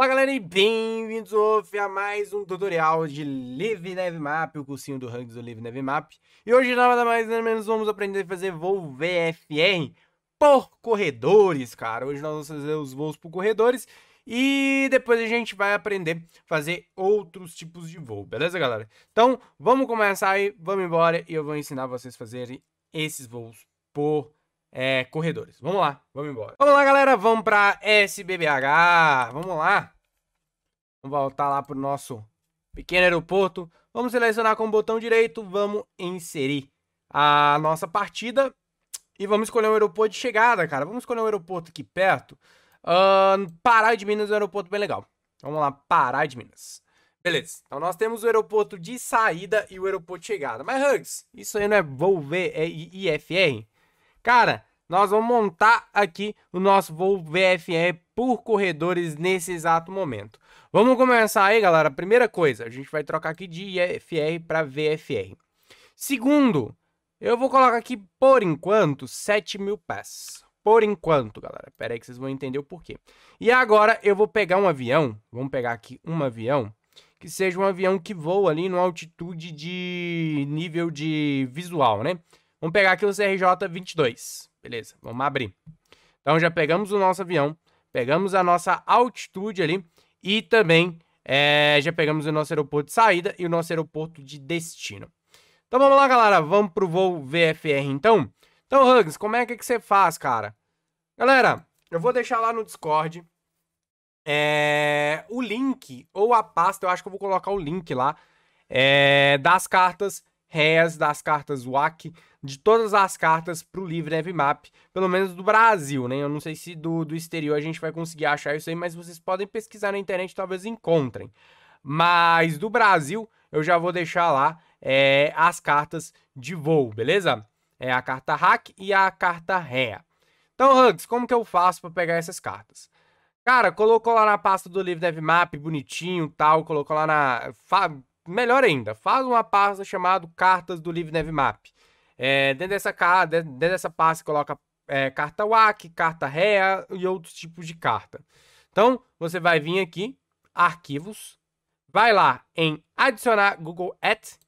Olá galera e bem-vindos a mais um tutorial de Live Neve Map, o cursinho do ranking do Live Neve Map. E hoje nada mais nada menos vamos aprender a fazer voo VFR por corredores, cara. Hoje nós vamos fazer os voos por corredores e depois a gente vai aprender a fazer outros tipos de voo, beleza galera? Então vamos começar aí, vamos embora e eu vou ensinar vocês a fazerem esses voos por corredores é, corredores. Vamos lá, vamos embora. Vamos lá, galera, vamos para SBBH. Vamos lá. Vamos voltar lá para o nosso pequeno aeroporto. Vamos selecionar com o botão direito, vamos inserir a nossa partida e vamos escolher um aeroporto de chegada, cara. Vamos escolher um aeroporto aqui perto. Uh, Pará de Minas é um aeroporto bem legal. Vamos lá, Pará de Minas. Beleza, então nós temos o aeroporto de saída e o aeroporto de chegada. Mas, Hugs, isso aí não é voo é IFR? Cara, nós vamos montar aqui o nosso voo VFR por corredores nesse exato momento. Vamos começar aí, galera. Primeira coisa, a gente vai trocar aqui de IFR para VFR. Segundo, eu vou colocar aqui, por enquanto, 7 mil pés. Por enquanto, galera. Pera aí que vocês vão entender o porquê. E agora eu vou pegar um avião. Vamos pegar aqui um avião. Que seja um avião que voa ali numa altitude de nível de visual, né? Vamos pegar aqui o CRJ-22. Beleza, vamos abrir. Então já pegamos o nosso avião, pegamos a nossa altitude ali e também é, já pegamos o nosso aeroporto de saída e o nosso aeroporto de destino. Então vamos lá, galera. Vamos pro voo VFR, então. Então, Hugs, como é que, é que você faz, cara? Galera, eu vou deixar lá no Discord é, o link ou a pasta, eu acho que eu vou colocar o link lá, é, das cartas réias das cartas WAC, de todas as cartas para o livre Map, pelo menos do Brasil, né? Eu não sei se do, do exterior a gente vai conseguir achar isso aí, mas vocês podem pesquisar na internet, talvez encontrem. Mas do Brasil, eu já vou deixar lá é, as cartas de voo, beleza? É a carta hack e a carta réa. Então, Hugs, como que eu faço para pegar essas cartas? Cara, colocou lá na pasta do livro DevMap, bonitinho tal, colocou lá na melhor ainda, faz uma pasta chamada Cartas do LiveNavMap. É, dentro, dessa, dentro dessa pasta coloca é, carta WAC, carta REA e outros tipos de carta. Então, você vai vir aqui, arquivos, vai lá em adicionar Google Ads,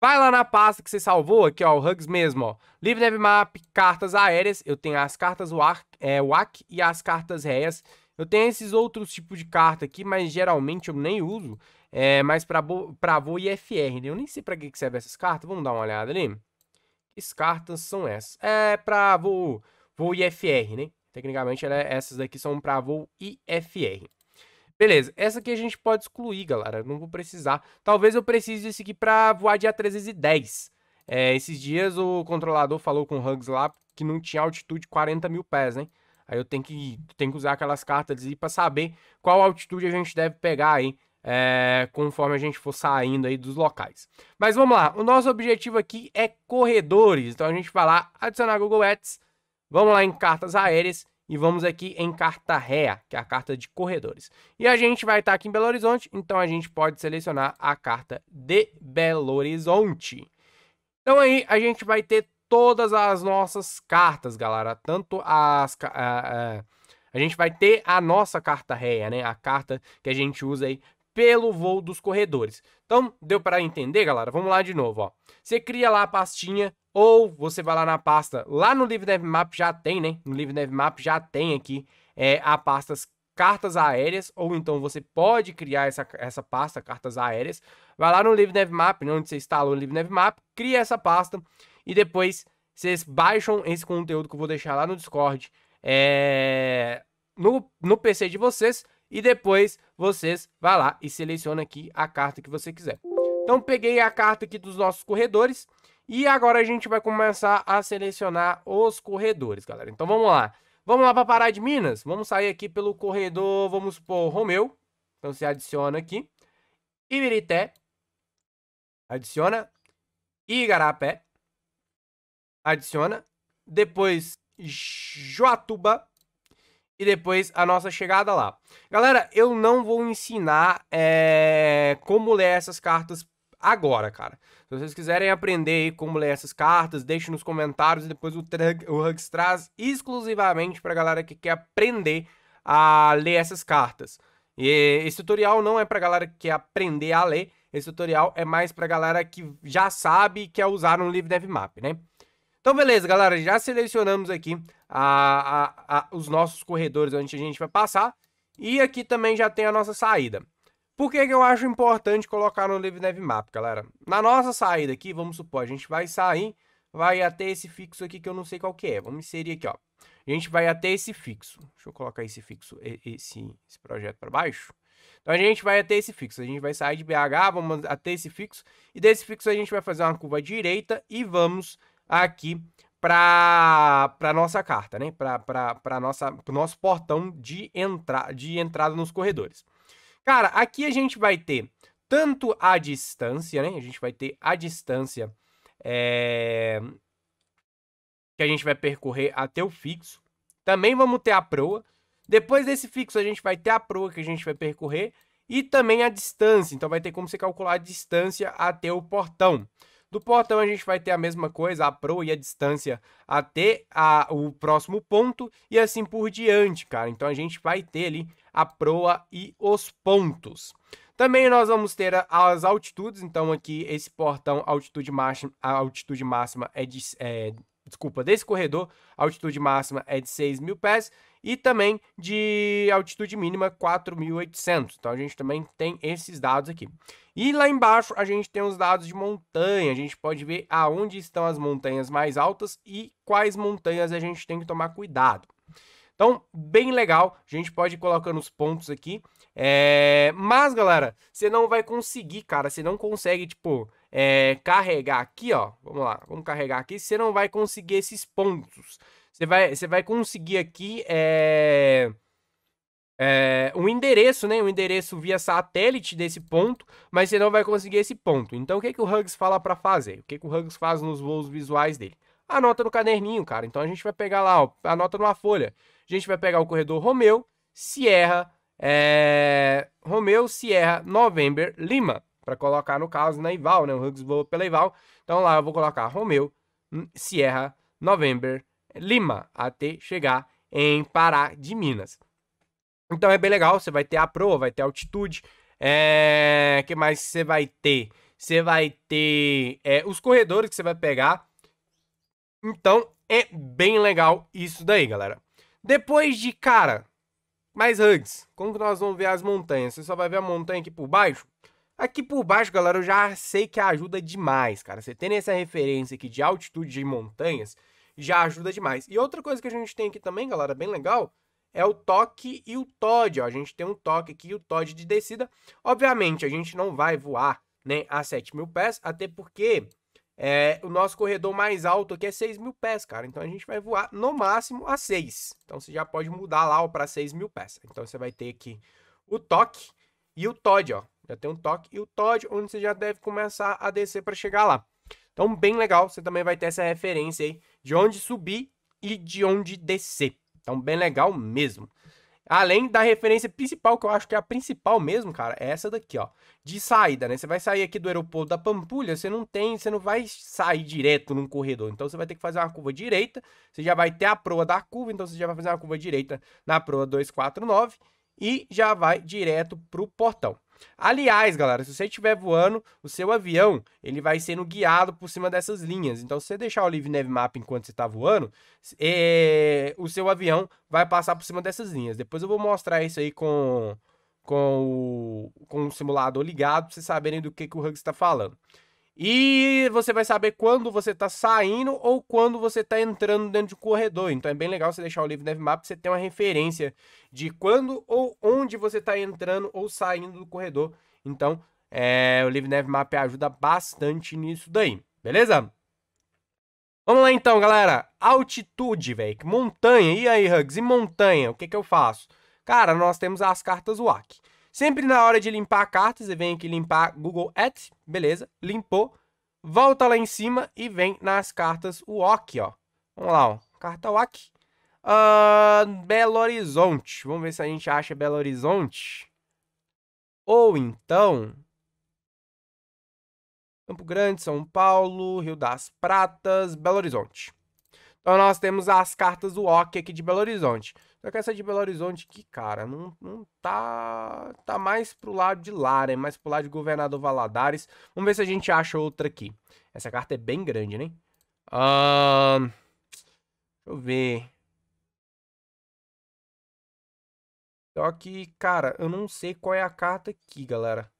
vai lá na pasta que você salvou, aqui ó, o Hugs mesmo, ó, LiveNavMap, cartas aéreas, eu tenho as cartas WAC, é, WAC e as cartas REAs, eu tenho esses outros tipos de carta aqui, mas geralmente eu nem uso. É, mas pra, pra voo e FR, né? Eu nem sei pra que, que serve essas cartas. Vamos dar uma olhada ali. Que cartas são essas? É pra voo, IFR, e FR, né? Tecnicamente, ela, é, essas daqui são pra voo e FR. Beleza, essa aqui a gente pode excluir, galera. Não vou precisar. Talvez eu precise desse aqui pra voar de A310. É, esses dias o controlador falou com o Hugs lá que não tinha altitude 40 mil pés, né? Aí eu tenho que, tenho que usar aquelas cartas aí para saber qual altitude a gente deve pegar aí, é, conforme a gente for saindo aí dos locais. Mas vamos lá, o nosso objetivo aqui é corredores. Então a gente vai lá, adicionar Google Ads, vamos lá em cartas aéreas e vamos aqui em carta réa, que é a carta de corredores. E a gente vai estar tá aqui em Belo Horizonte, então a gente pode selecionar a carta de Belo Horizonte. Então aí a gente vai ter todas as nossas cartas, galera. Tanto as. A, a, a gente vai ter a nossa carta réia, né? A carta que a gente usa aí pelo voo dos corredores. Então, deu para entender, galera? Vamos lá de novo, ó. Você cria lá a pastinha ou você vai lá na pasta, lá no Map já tem, né? No Map já tem aqui é, a pastas cartas aéreas, ou então você pode criar essa, essa pasta cartas aéreas. Vai lá no Dev Map, né? onde você instalou o Map, cria essa pasta e depois vocês baixam esse conteúdo que eu vou deixar lá no Discord é... no, no PC de vocês. E depois vocês vai lá e seleciona aqui a carta que você quiser. Então peguei a carta aqui dos nossos corredores. E agora a gente vai começar a selecionar os corredores, galera. Então vamos lá. Vamos lá para Pará de Minas? Vamos sair aqui pelo corredor, vamos supor, Romeu. Então você adiciona aqui. Ibirité. Adiciona. Igarapé adiciona. Depois Joatuba. E depois a nossa chegada lá. Galera, eu não vou ensinar é, como ler essas cartas agora, cara. Se vocês quiserem aprender como ler essas cartas, deixe nos comentários e depois o, o Hugs traz exclusivamente pra galera que quer aprender a ler essas cartas. E esse tutorial não é pra galera que quer aprender a ler, esse tutorial é mais pra galera que já sabe e quer usar um livro DevMap, né? Então, beleza, galera, já selecionamos aqui a, a, a, os nossos corredores onde a gente vai passar. E aqui também já tem a nossa saída. Por que, que eu acho importante colocar no Live Map, galera? Na nossa saída aqui, vamos supor, a gente vai sair, vai até esse fixo aqui que eu não sei qual que é. Vamos inserir aqui, ó. A gente vai até esse fixo. Deixa eu colocar esse fixo, esse, esse projeto para baixo. Então a gente vai até esse fixo. A gente vai sair de BH, vamos até esse fixo. E desse fixo a gente vai fazer uma curva direita e vamos aqui para para nossa carta, né? Para para nossa nosso portão de entrada de entrada nos corredores. Cara, aqui a gente vai ter tanto a distância, né? A gente vai ter a distância é... que a gente vai percorrer até o fixo. Também vamos ter a proa. Depois desse fixo a gente vai ter a proa que a gente vai percorrer e também a distância. Então vai ter como você calcular a distância até o portão. Do portão a gente vai ter a mesma coisa, a proa e a distância até a, o próximo ponto e assim por diante, cara. Então a gente vai ter ali a proa e os pontos. Também nós vamos ter as altitudes, então aqui esse portão, altitude máxima, a altitude máxima é de... É, desculpa, desse corredor, a altitude máxima é de 6 mil pés e também de altitude mínima 4.800. Então a gente também tem esses dados aqui. E lá embaixo a gente tem os dados de montanha. A gente pode ver aonde estão as montanhas mais altas e quais montanhas a gente tem que tomar cuidado. Então, bem legal, a gente pode ir colocando os pontos aqui. É... Mas, galera, você não vai conseguir, cara, você não consegue, tipo, é... carregar aqui, ó. Vamos lá, vamos carregar aqui. Você não vai conseguir esses pontos. Você vai, você vai conseguir aqui é, é, um endereço, né? Um endereço via satélite desse ponto, mas você não vai conseguir esse ponto. Então, o que, que o Hugs fala para fazer? O que, que o Hugs faz nos voos visuais dele? Anota no caderninho, cara. Então, a gente vai pegar lá, ó, anota numa folha. A gente vai pegar o corredor Romeu, Sierra, é, Romeu, Sierra, November, Lima. Para colocar, no caso, na Ival, né? O Hugs voa pela Ival. Então, lá eu vou colocar Romeu, Sierra, November, Lima, até chegar em Pará de Minas. Então é bem legal, você vai ter a proa, vai ter altitude. É... que mais você vai ter? Você vai ter é, os corredores que você vai pegar. Então é bem legal isso daí, galera. Depois de, cara, mais hugs. Como que nós vamos ver as montanhas? Você só vai ver a montanha aqui por baixo? Aqui por baixo, galera, eu já sei que ajuda demais, cara. Você tendo essa referência aqui de altitude de montanhas, já ajuda demais. E outra coisa que a gente tem aqui também, galera, bem legal, é o toque e o Todd. Ó. A gente tem um toque aqui e o Todd de descida. Obviamente, a gente não vai voar né, a 7 mil pés, até porque é, o nosso corredor mais alto aqui é 6 mil pés, cara. Então a gente vai voar no máximo a 6. Então você já pode mudar lá para 6 mil pés. Então você vai ter aqui o toque e o Todd, ó. Já tem um toque e o Todd, onde você já deve começar a descer para chegar lá. Então, bem legal, você também vai ter essa referência aí de onde subir e de onde descer. Então, bem legal mesmo. Além da referência principal, que eu acho que é a principal mesmo, cara, é essa daqui, ó. De saída, né? Você vai sair aqui do aeroporto da Pampulha, você não tem, você não vai sair direto num corredor. Então você vai ter que fazer uma curva direita, você já vai ter a proa da curva, então você já vai fazer uma curva direita na proa 249 e já vai direto pro portão. Aliás, galera, se você estiver voando, o seu avião ele vai sendo guiado por cima dessas linhas. Então, se você deixar o Live Nav Map enquanto você está voando, é... o seu avião vai passar por cima dessas linhas. Depois eu vou mostrar isso aí com, com, o, com o simulador ligado para vocês saberem do que, que o Hugs está falando. E você vai saber quando você está saindo ou quando você está entrando dentro do corredor. Então é bem legal você deixar o livro DevMap, você ter uma referência de quando ou onde você está entrando ou saindo do corredor. Então é, o livro DevMap ajuda bastante nisso daí, beleza? Vamos lá então, galera. Altitude, velho. Montanha. E aí, Hugs? E montanha? O que, que eu faço? Cara, nós temos as cartas WAC. Sempre na hora de limpar a carta, você vem aqui limpar Google Ads, beleza, limpou, volta lá em cima e vem nas cartas WOC, ó. Vamos lá, ó, carta WOC. Uh, ah, Belo Horizonte, vamos ver se a gente acha Belo Horizonte. Ou então, Campo Grande, São Paulo, Rio das Pratas, Belo Horizonte. Então nós temos as cartas do hockey aqui de Belo Horizonte. Só que essa de Belo Horizonte aqui, cara, não, não tá. Tá mais pro lado de lá, né? Mais pro lado de Governador Valadares. Vamos ver se a gente acha outra aqui. Essa carta é bem grande, né? deixa eu ver. Só que, cara, eu não sei qual é a carta aqui, galera.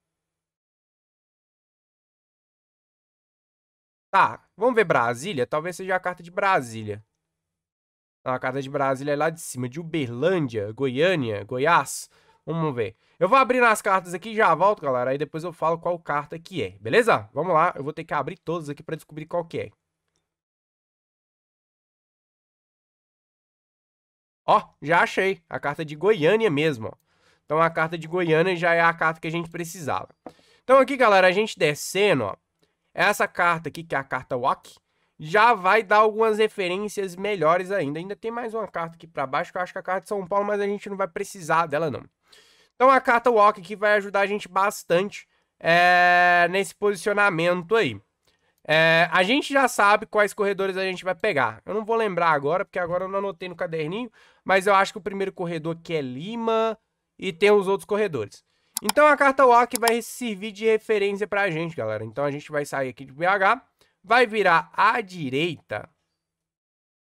Tá, vamos ver Brasília? Talvez seja a carta de Brasília. Então, a carta de Brasília é lá de cima, de Uberlândia, Goiânia, Goiás. Vamos ver. Eu vou abrir nas cartas aqui já volto, galera. Aí depois eu falo qual carta que é, beleza? Vamos lá, eu vou ter que abrir todas aqui pra descobrir qual que é. Ó, já achei. A carta de Goiânia mesmo, ó. Então a carta de Goiânia já é a carta que a gente precisava. Então aqui, galera, a gente descendo, ó. Essa carta aqui, que é a carta Walk já vai dar algumas referências melhores ainda. Ainda tem mais uma carta aqui para baixo, que eu acho que é a carta de São Paulo, mas a gente não vai precisar dela não. Então a carta Walk aqui vai ajudar a gente bastante é, nesse posicionamento aí. É, a gente já sabe quais corredores a gente vai pegar. Eu não vou lembrar agora, porque agora eu não anotei no caderninho, mas eu acho que o primeiro corredor aqui é Lima e tem os outros corredores. Então a carta Walk vai servir de referência para a gente, galera. Então a gente vai sair aqui de BH, vai virar à direita,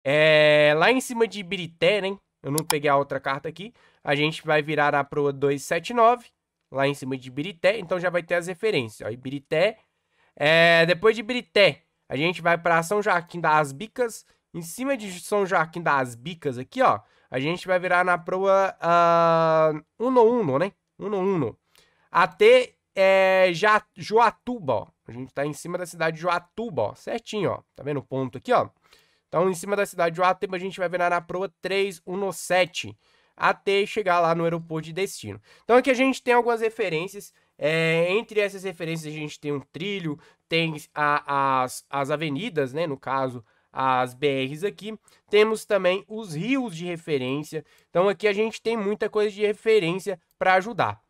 é, lá em cima de Birité, né? Eu não peguei a outra carta aqui. A gente vai virar a proa 279, lá em cima de Birité. Então já vai ter as referências. Ó, Ibirité. É, depois de Birité, a gente vai para São Joaquim das Bicas. Em cima de São Joaquim das Bicas aqui, ó, a gente vai virar na proa uh, ah, Uno né? 1-1. AT é, já, Joatuba, ó. A gente tá em cima da cidade de Joatuba, ó. Certinho, ó. Tá vendo o ponto aqui, ó? Então, em cima da cidade de Joatuba, a gente vai ver na proa 317 até chegar lá no aeroporto de destino. Então, aqui a gente tem algumas referências. É, entre essas referências, a gente tem um trilho, tem a, as, as avenidas, né? No caso, as BRs aqui. Temos também os rios de referência. Então aqui a gente tem muita coisa de referência para ajudar.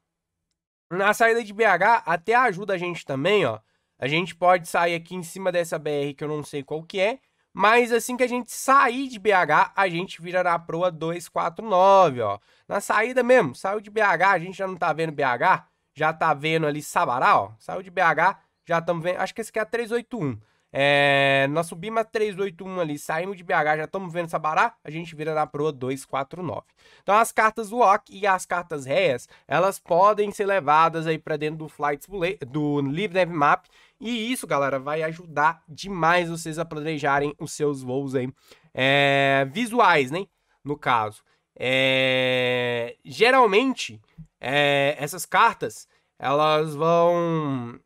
Na saída de BH até ajuda a gente também, ó. A gente pode sair aqui em cima dessa BR que eu não sei qual que é, mas assim que a gente sair de BH, a gente virará na proa 249, ó. Na saída mesmo, saiu de BH, a gente já não tá vendo BH, já tá vendo ali Sabará, ó. Saiu de BH, já estamos vendo, acho que esse aqui é a 381. É, nós subimos a 381 ali, saímos de BH, já estamos vendo Sabará, a gente vira na proa 249. Então as cartas lock e as cartas réias, elas podem ser levadas aí para dentro do flight do LiveDev Map, e isso, galera, vai ajudar demais vocês a planejarem os seus voos aí é, visuais, né? No caso. É, geralmente, é, essas cartas, elas vão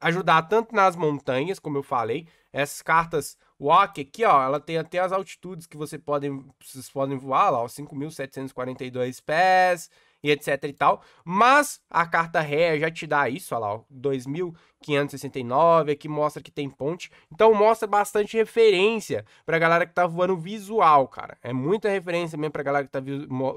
ajudar tanto nas montanhas, como eu falei. Essas cartas Walk aqui, ó, ela tem até as altitudes que você podem, vocês podem voar, lá, ó, 5.742 pés e etc e tal. Mas a carta ré já te dá isso, olha lá, ó, 2569, aqui mostra que tem ponte. Então mostra bastante referência pra galera que tá voando visual, cara. É muita referência mesmo pra galera que tá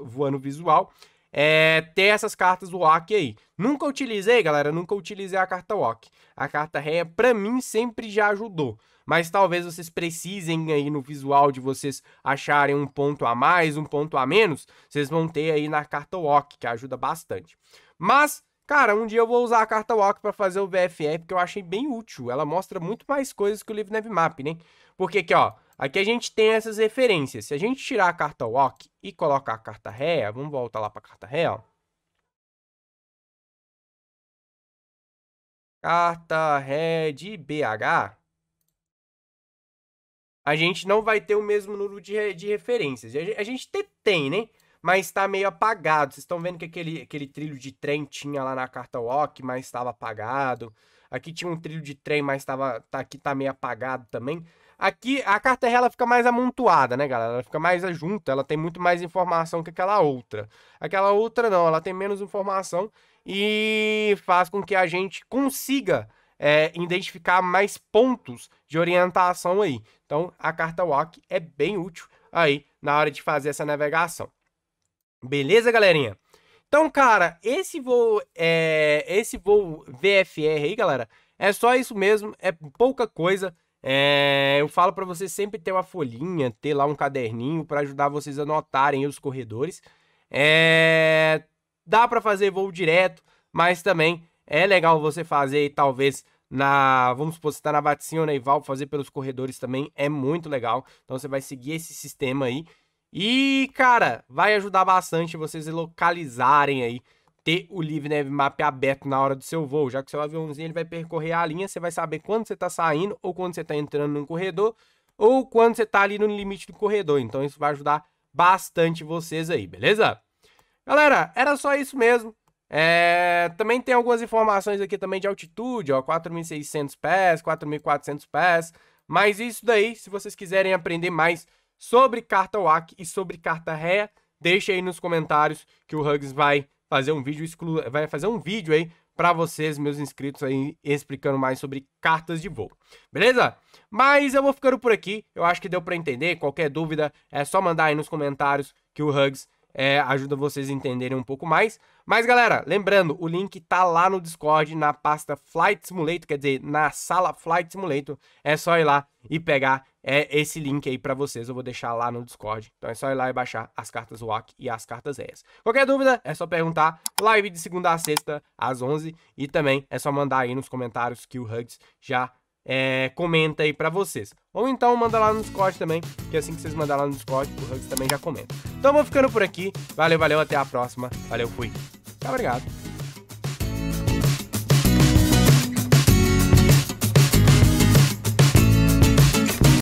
voando visual é, ter essas cartas walk aí. Nunca utilizei, galera, nunca utilizei a carta walk A carta Ré, pra mim, sempre já ajudou. Mas talvez vocês precisem aí no visual de vocês acharem um ponto a mais, um ponto a menos. Vocês vão ter aí na carta walk que ajuda bastante. Mas Cara, um dia eu vou usar a carta Walk para fazer o VFR, porque eu achei bem útil. Ela mostra muito mais coisas que o Live map né? Porque aqui, ó, Aqui a gente tem essas referências. Se a gente tirar a carta walk e colocar a carta ré, vamos voltar lá para a carta ré, ó. Carta ré de BH. A gente não vai ter o mesmo número de, de referências. A gente até tem, né? Mas está meio apagado. Vocês estão vendo que aquele, aquele trilho de trem tinha lá na carta walk, mas estava apagado. Aqui tinha um trilho de trem, mas tava, tá, aqui está meio apagado também. Aqui a carta ela fica mais amontoada, né, galera? Ela fica mais junta, ela tem muito mais informação que aquela outra. Aquela outra não, ela tem menos informação e faz com que a gente consiga é, identificar mais pontos de orientação aí. Então a carta Walk é bem útil aí na hora de fazer essa navegação. Beleza, galerinha? Então, cara, esse voo, é, esse voo VFR aí, galera, é só isso mesmo, é pouca coisa. É, eu falo para você sempre ter uma folhinha, ter lá um caderninho para ajudar vocês a notarem os corredores. É, dá para fazer voo direto, mas também é legal você fazer talvez na, vamos supor, você tá na ou na Ival, fazer pelos corredores também é muito legal. Então você vai seguir esse sistema aí. E, cara, vai ajudar bastante vocês localizarem aí ter o Live Nav Map aberto na hora do seu voo, já que o seu aviãozinho ele vai percorrer a linha, você vai saber quando você está saindo ou quando você está entrando num corredor ou quando você está ali no limite do corredor. Então isso vai ajudar bastante vocês aí, beleza? Galera, era só isso mesmo. É... também tem algumas informações aqui também de altitude, ó, 4.600 pés, 4.400 pés, mas isso daí, se vocês quiserem aprender mais sobre carta WAC e sobre carta ré, deixa aí nos comentários que o Hugs vai fazer um vídeo exclu... vai fazer um vídeo aí para vocês, meus inscritos aí, explicando mais sobre cartas de voo. Beleza? Mas eu vou ficando por aqui. Eu acho que deu para entender. Qualquer dúvida é só mandar aí nos comentários que o Hugs é, ajuda vocês a entenderem um pouco mais. Mas galera, lembrando, o link tá lá no Discord, na pasta Flight Simulator, quer dizer, na sala Flight Simulator. É só ir lá e pegar é esse link aí para vocês, eu vou deixar lá no Discord. Então é só ir lá e baixar as cartas WAC e as cartas ES. Qualquer dúvida, é só perguntar. Live de segunda a sexta, às 11. E também é só mandar aí nos comentários que o Hugs já é, comenta aí para vocês. Ou então manda lá no Discord também, que é assim que vocês mandarem lá no Discord, o Hugs também já comenta. Então vou ficando por aqui. Valeu, valeu, até a próxima. Valeu, fui. tchau obrigado.